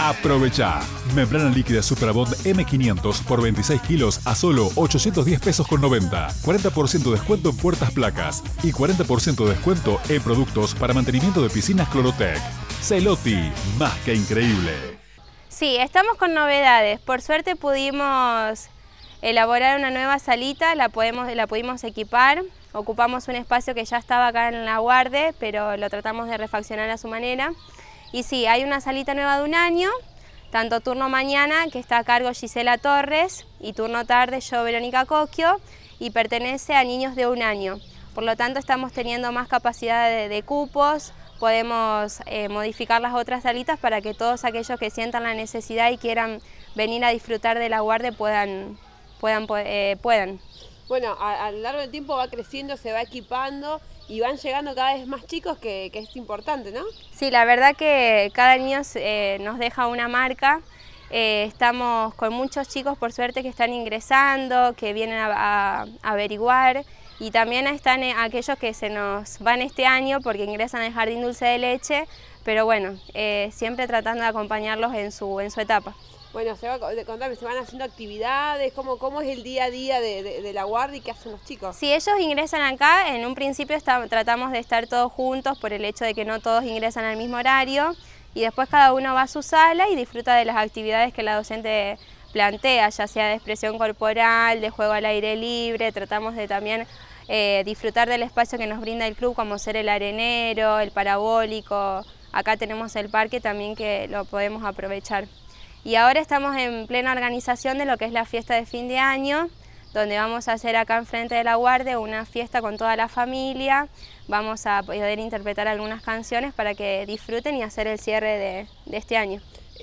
Aprovecha. Membrana líquida Superabond M500 por 26 kilos a solo 810 pesos con 90. 40% descuento en puertas placas y 40% descuento en productos para mantenimiento de piscinas Clorotec. Celoti, más que increíble. Sí, estamos con novedades. Por suerte pudimos elaborar una nueva salita, la, podemos, la pudimos equipar. Ocupamos un espacio que ya estaba acá en la guarde, pero lo tratamos de refaccionar a su manera. Y sí, hay una salita nueva de un año, tanto turno mañana, que está a cargo Gisela Torres, y turno tarde yo, Verónica Coquio, y pertenece a niños de un año. Por lo tanto, estamos teniendo más capacidad de, cupos, podemos eh, modificar las otras salitas para que todos aquellos que sientan la necesidad y quieran venir a disfrutar de la guardia puedan, puedan, eh, puedan bueno, a, lo largo del tiempo va creciendo, se va equipando y van llegando cada vez más chicos, que, es importante, ¿no? Sí, la verdad que cada año eh, nos deja una marca. Eh, estamos con muchos chicos, por suerte, que están ingresando, que vienen a, a averiguar y también están eh, aquellos que se nos van este año porque ingresan al Jardín Dulce de Leche, pero bueno, eh, siempre tratando de acompañarlos en su, en su etapa. Bueno, se va, ¿se van haciendo actividades? ¿Cómo, cómo es el día a día de, la guardia y qué hacen los chicos? Si ellos ingresan acá, en un principio tratamos de estar todos juntos por el hecho de que no todos ingresan al mismo horario y después cada uno va a su sala y disfruta de las actividades que la docente plantea, ya sea de expresión corporal, de juego al aire libre, tratamos de también eh, disfrutar del espacio que nos brinda el club como ser el arenero, el parabólico, acá tenemos el parque también que lo podemos aprovechar. Y ahora estamos en plena organización de lo que es la fiesta de fin de año, donde vamos a hacer acá en frente de la guardia una fiesta con toda la familia, vamos a poder interpretar algunas canciones para que disfruten y hacer el cierre de, este año.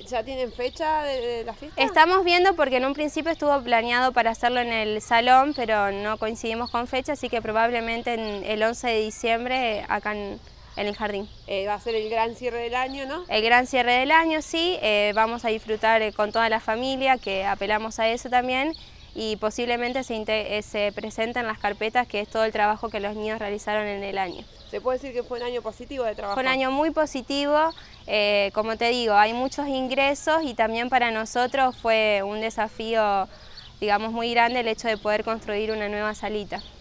¿Ya tienen fecha de, la fiesta? Estamos viendo porque en un principio estuvo planeado para hacerlo en el salón, pero no coincidimos con fecha, así que probablemente el 11 de diciembre acá en, en el jardín. Eh, va a ser el gran cierre del año, ¿no? El gran cierre del año, sí. Eh, vamos a disfrutar eh, con toda la familia, que apelamos a eso también. Y posiblemente se, se presenten las carpetas, que es todo el trabajo que los niños realizaron en el año. ¿Se puede decir que fue un año positivo de trabajo? Fue un año muy positivo. como te digo, hay muchos ingresos y también para nosotros fue un desafío, digamos, muy grande el hecho de poder construir una nueva salita.